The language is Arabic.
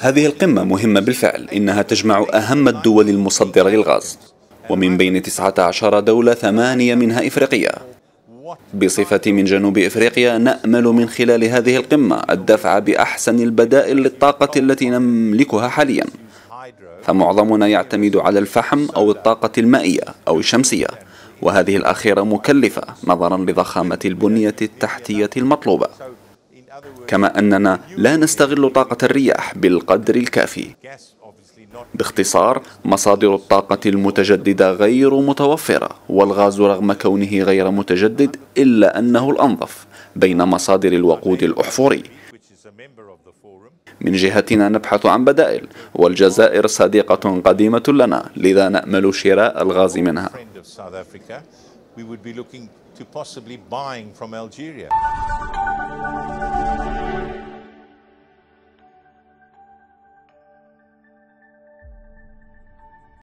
هذه القمة مهمة بالفعل إنها تجمع أهم الدول المصدرة للغاز ومن بين 19 دولة ثمانية منها إفريقية بصفة من جنوب إفريقيا نأمل من خلال هذه القمة الدفع بأحسن البدائل للطاقة التي نملكها حاليا فمعظمنا يعتمد على الفحم أو الطاقة المائية أو الشمسية وهذه الأخيرة مكلفة نظرا لضخامة البنية التحتية المطلوبة كما أننا لا نستغل طاقة الرياح بالقدر الكافي باختصار مصادر الطاقة المتجددة غير متوفرة والغاز رغم كونه غير متجدد إلا أنه الأنظف بين مصادر الوقود الأحفوري من جهتنا نبحث عن بدائل والجزائر صديقة قديمة لنا لذا نأمل شراء الغاز منها we would be looking to possibly buying from Algeria.